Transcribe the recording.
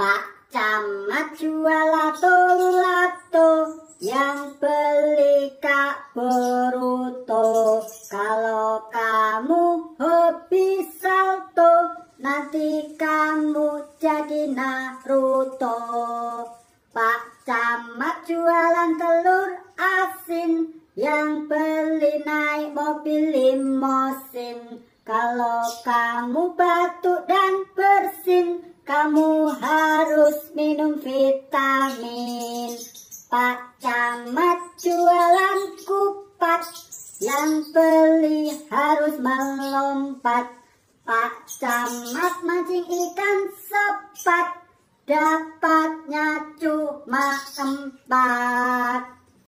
Pak Camat jualato lato yang beli Kak Boruto. Kalau kamu hobi salto, nanti kamu jadi Naruto. Pak Camat jualan telur asin yang beli naik mobil limosin. Kalau kamu batuk dan bersih, harus minum vitamin Pak Camat jualan kupat Yang beli harus melompat Pak Camat mancing ikan sepat Dapatnya cuma empat